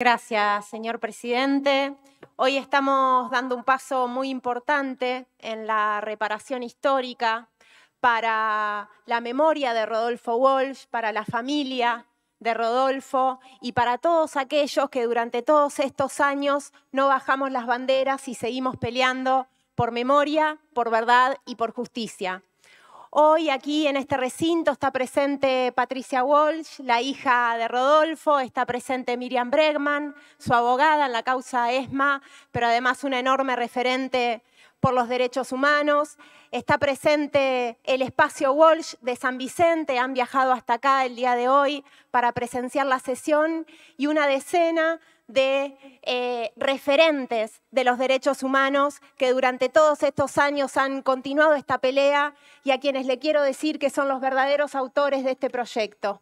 Gracias, señor presidente. Hoy estamos dando un paso muy importante en la reparación histórica para la memoria de Rodolfo Walsh, para la familia de Rodolfo y para todos aquellos que durante todos estos años no bajamos las banderas y seguimos peleando por memoria, por verdad y por justicia. Hoy aquí en este recinto está presente Patricia Walsh, la hija de Rodolfo, está presente Miriam Bregman, su abogada en la causa ESMA, pero además un enorme referente por los derechos humanos. Está presente el espacio Walsh de San Vicente, han viajado hasta acá el día de hoy para presenciar la sesión y una decena de eh, referentes de los derechos humanos que durante todos estos años han continuado esta pelea y a quienes le quiero decir que son los verdaderos autores de este proyecto.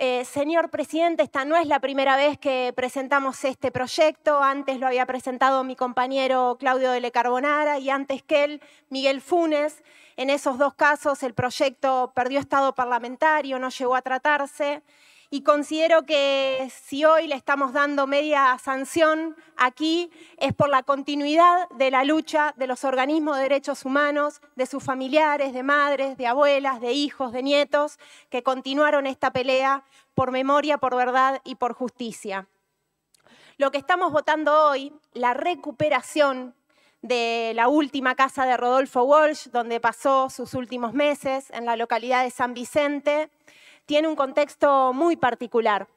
Eh, señor presidente, esta no es la primera vez que presentamos este proyecto. Antes lo había presentado mi compañero Claudio de Le Carbonara y antes que él, Miguel Funes. En esos dos casos el proyecto perdió estado parlamentario, no llegó a tratarse y considero que si hoy le estamos dando media sanción aquí es por la continuidad de la lucha de los organismos de derechos humanos, de sus familiares, de madres, de abuelas, de hijos, de nietos, que continuaron esta pelea por memoria, por verdad y por justicia. Lo que estamos votando hoy, la recuperación de la última casa de Rodolfo Walsh, donde pasó sus últimos meses en la localidad de San Vicente, tiene un contexto muy particular.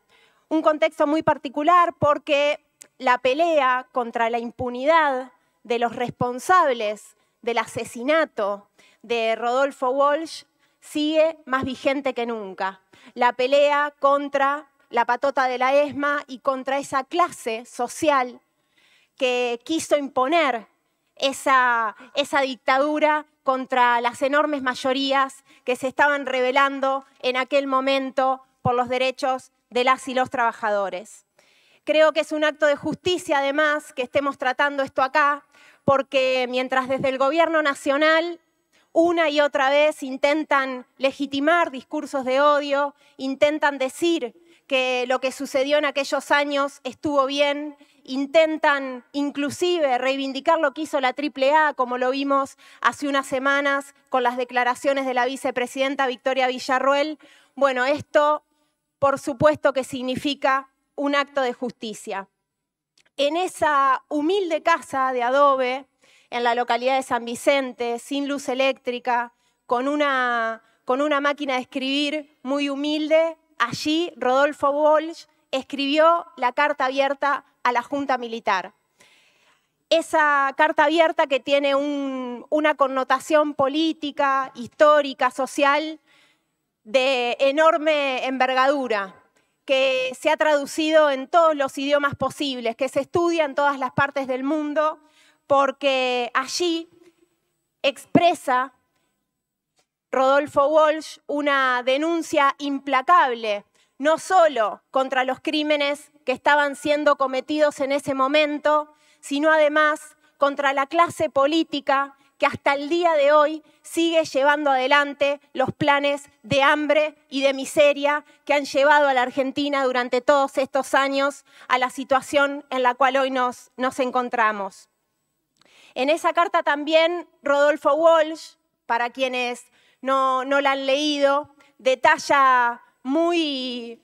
Un contexto muy particular porque la pelea contra la impunidad de los responsables del asesinato de Rodolfo Walsh sigue más vigente que nunca. La pelea contra la patota de la ESMA y contra esa clase social que quiso imponer esa, esa dictadura contra las enormes mayorías que se estaban rebelando en aquel momento por los derechos de las y los trabajadores. Creo que es un acto de justicia, además, que estemos tratando esto acá, porque mientras desde el Gobierno Nacional una y otra vez intentan legitimar discursos de odio, intentan decir que lo que sucedió en aquellos años estuvo bien intentan inclusive reivindicar lo que hizo la AAA, como lo vimos hace unas semanas con las declaraciones de la vicepresidenta Victoria Villarruel. Bueno, esto por supuesto que significa un acto de justicia. En esa humilde casa de adobe, en la localidad de San Vicente, sin luz eléctrica, con una, con una máquina de escribir muy humilde, allí Rodolfo Walsh escribió la carta abierta a la Junta Militar. Esa carta abierta que tiene una connotación política, histórica, social, de enorme envergadura, que se ha traducido en todos los idiomas posibles, que se estudia en todas las partes del mundo, porque allí expresa Rodolfo Walsh una denuncia implacable no solo contra los crímenes que estaban siendo cometidos en ese momento, sino además contra la clase política que hasta el día de hoy sigue llevando adelante los planes de hambre y de miseria que han llevado a la Argentina durante todos estos años a la situación en la cual hoy nos, encontramos. En esa carta también Rodolfo Walsh, para quienes no, no la han leído, detalla muy,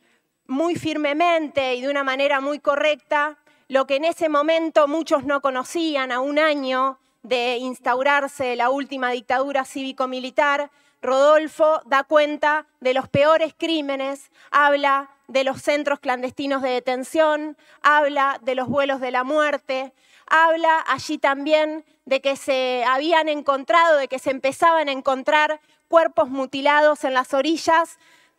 muy firmemente y de una manera muy correcta lo que en ese momento muchos no conocían a un año de instaurarse la última dictadura cívico-militar, Rodolfo da cuenta de los peores crímenes, habla de los centros clandestinos de detención, habla de los vuelos de la muerte, habla allí también de que se habían encontrado, de que se empezaban a encontrar cuerpos mutilados en las orillas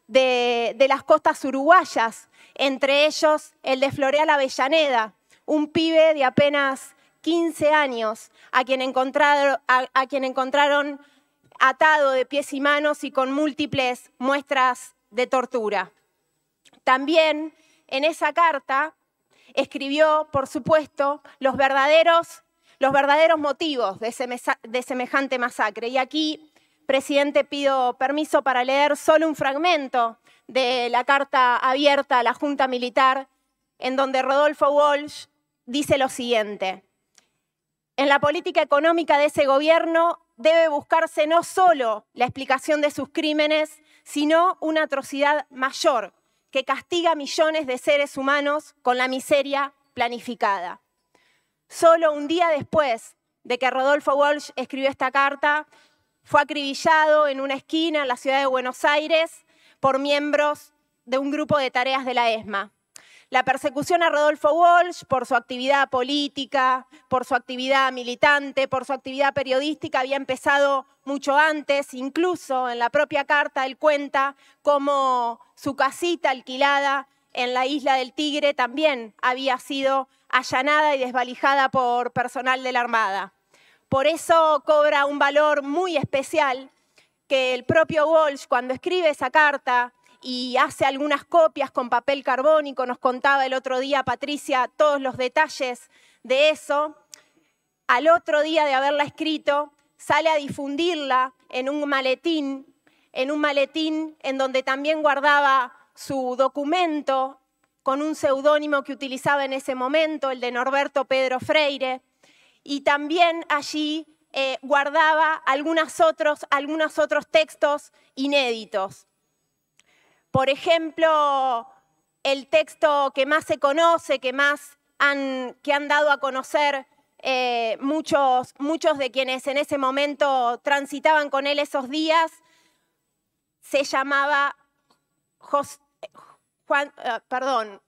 de, las costas uruguayas, entre ellos el de Floreal Avellaneda, un pibe de apenas 15 años, a quien, encontraron, quien encontraron atado de pies y manos y con múltiples muestras de tortura. También en esa carta escribió, por supuesto, los verdaderos, los verdaderos motivos de, semejante masacre. Y aquí Presidente, pido permiso para leer solo un fragmento de la carta abierta a la Junta Militar, en donde Rodolfo Walsh dice lo siguiente. En la política económica de ese gobierno debe buscarse no solo la explicación de sus crímenes, sino una atrocidad mayor que castiga a millones de seres humanos con la miseria planificada. Solo un día después de que Rodolfo Walsh escribió esta carta, fue acribillado en una esquina en la ciudad de Buenos Aires por miembros de un grupo de tareas de la ESMA. La persecución a Rodolfo Walsh por su actividad política, por su actividad militante, por su actividad periodística había empezado mucho antes, incluso en la propia carta él cuenta cómo su casita alquilada en la isla del Tigre también había sido allanada y desvalijada por personal de la Armada. Por eso cobra un valor muy especial que el propio Walsh, cuando escribe esa carta y hace algunas copias con papel carbónico, nos contaba el otro día Patricia todos los detalles de eso, al otro día de haberla escrito, sale a difundirla en un maletín, en un maletín en donde también guardaba su documento con un seudónimo que utilizaba en ese momento, el de Norberto Pedro Freire, y también allí eh, guardaba algunos otros, algunos otros textos inéditos. Por ejemplo, el texto que más se conoce, que más han, que han dado a conocer eh, muchos, muchos de quienes en ese momento transitaban con él esos días, se llamaba eh, Juan, perdón,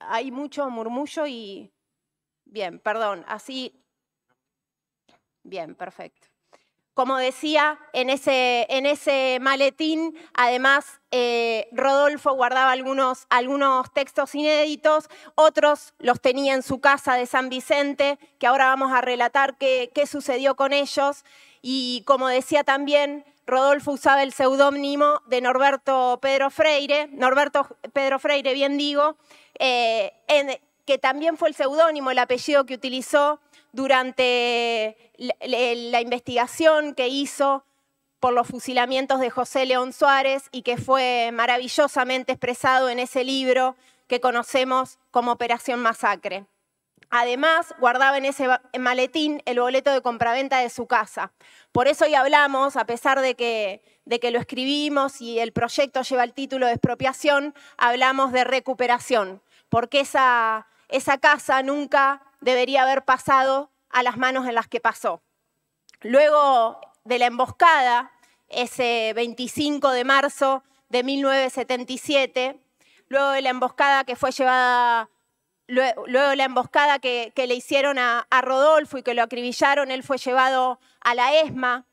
hay mucho murmullo y Bien, perdón, así. Bien, perfecto. Como decía, en ese, en ese maletín, además, eh, Rodolfo guardaba algunos, algunos textos inéditos, otros los tenía en su casa de San Vicente, que ahora vamos a relatar qué, qué sucedió con ellos. Y como decía también, Rodolfo usaba el seudónimo de Norberto Pedro Freire, Norberto Pedro Freire, bien digo, eh, en, que también fue el seudónimo, el apellido que utilizó durante la, investigación que hizo por los fusilamientos de José León Suárez y que fue maravillosamente expresado en ese libro que conocemos como Operación Masacre. Además, guardaba en ese maletín el boleto de compraventa de su casa. Por eso hoy hablamos, a pesar de que, de que lo escribimos y el proyecto lleva el título de expropiación, hablamos de recuperación, porque esa esa casa nunca debería haber pasado a las manos en las que pasó. Luego de la emboscada, ese 25 de marzo de 1977, luego de la emboscada que fue llevada, luego, de la emboscada que, le hicieron a, Rodolfo y que lo acribillaron, él fue llevado a la ESMA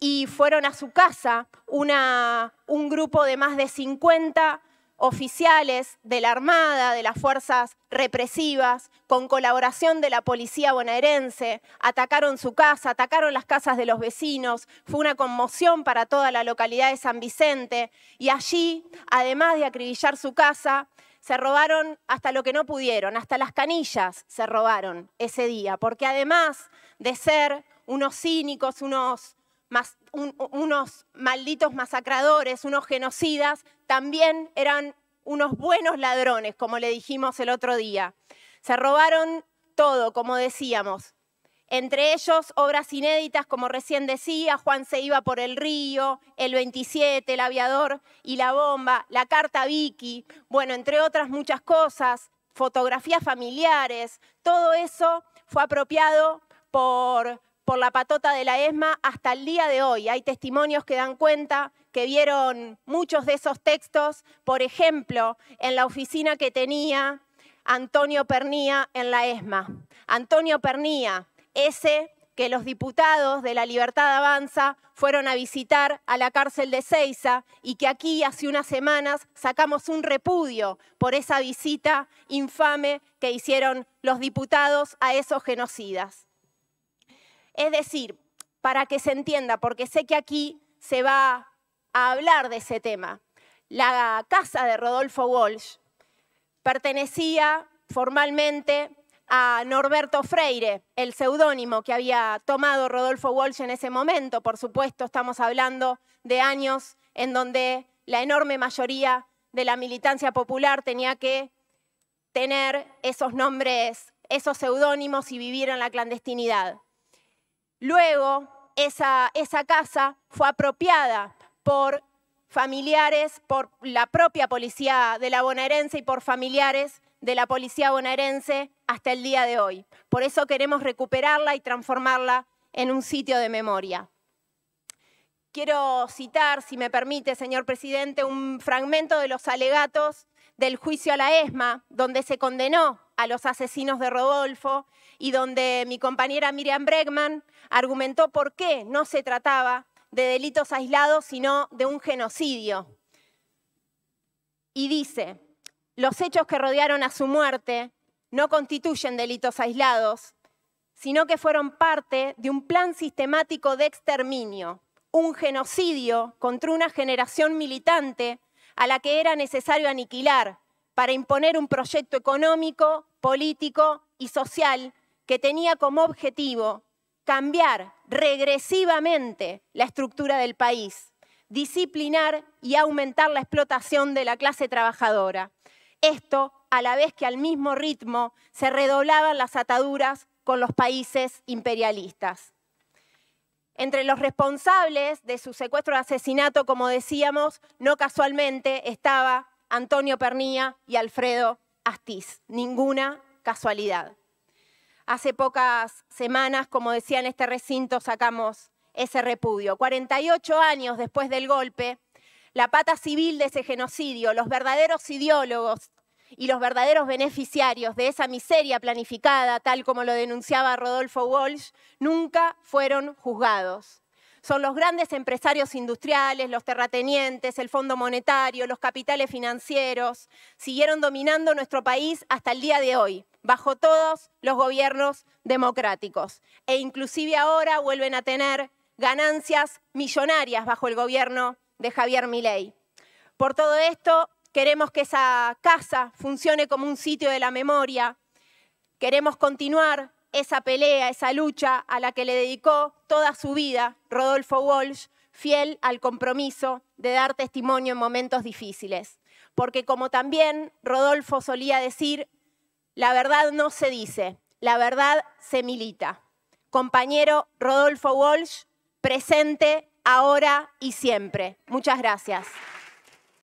y fueron a su casa un grupo de más de 50 oficiales de la Armada, de las fuerzas represivas, con colaboración de la policía bonaerense, atacaron su casa, atacaron las casas de los vecinos, fue una conmoción para toda la localidad de San Vicente y allí, además de acribillar su casa, se robaron hasta lo que no pudieron, hasta las canillas se robaron ese día, porque además de ser unos cínicos, unos unos malditos masacradores, unos genocidas, también eran unos buenos ladrones, como le dijimos el otro día. Se robaron todo, como decíamos. Entre ellos, obras inéditas, como recién decía, Juan se iba por el río, el 27, el aviador y la bomba, la carta Vicky, bueno, entre otras muchas cosas, fotografías familiares, todo eso fue apropiado por por la patota de la ESMA hasta el día de hoy. Hay testimonios que dan cuenta que vieron muchos de esos textos, por ejemplo, en la oficina que tenía Antonio Pernía en la ESMA. Antonio Pernía, ese que los diputados de la Libertad Avanza fueron a visitar a la cárcel de Ceisa y que aquí hace unas semanas sacamos un repudio por esa visita infame que hicieron los diputados a esos genocidas. Es decir, para que se entienda, porque sé que aquí se va a hablar de ese tema. La casa de Rodolfo Walsh pertenecía formalmente a Norberto Freire, el seudónimo que había tomado Rodolfo Walsh en ese momento. Por supuesto, estamos hablando de años en donde la enorme mayoría de la militancia popular tenía que tener esos nombres, esos seudónimos y vivir en la clandestinidad. Luego, esa, casa fue apropiada por familiares, por la propia policía de la bonaerense y por familiares de la policía bonaerense hasta el día de hoy. Por eso queremos recuperarla y transformarla en un sitio de memoria. Quiero citar, si me permite, señor presidente, un fragmento de los alegatos del juicio a la ESMA, donde se condenó a los asesinos de Rodolfo y donde mi compañera Miriam Bregman argumentó por qué no se trataba de delitos aislados, sino de un genocidio. Y dice, los hechos que rodearon a su muerte no constituyen delitos aislados, sino que fueron parte de un plan sistemático de exterminio, un genocidio contra una generación militante a la que era necesario aniquilar para imponer un proyecto económico, político y social que tenía como objetivo cambiar regresivamente la estructura del país, disciplinar y aumentar la explotación de la clase trabajadora. Esto a la vez que al mismo ritmo se redoblaban las ataduras con los países imperialistas. Entre los responsables de su secuestro de asesinato, como decíamos, no casualmente estaba Antonio Pernía y Alfredo Astiz, ninguna casualidad. Hace pocas semanas, como decía en este recinto, sacamos ese repudio. 48 años después del golpe, la pata civil de ese genocidio, los verdaderos ideólogos y los verdaderos beneficiarios de esa miseria planificada, tal como lo denunciaba Rodolfo Walsh, nunca fueron juzgados son los grandes empresarios industriales, los terratenientes, el Fondo Monetario, los capitales financieros, siguieron dominando nuestro país hasta el día de hoy, bajo todos los gobiernos democráticos. E inclusive ahora vuelven a tener ganancias millonarias bajo el gobierno de Javier Milei. Por todo esto, queremos que esa casa funcione como un sitio de la memoria. Queremos continuar esa pelea, esa lucha a la que le dedicó toda su vida Rodolfo Walsh, fiel al compromiso de dar testimonio en momentos difíciles. Porque como también Rodolfo solía decir, la verdad no se dice, la verdad se milita. Compañero Rodolfo Walsh, presente ahora y siempre. Muchas gracias.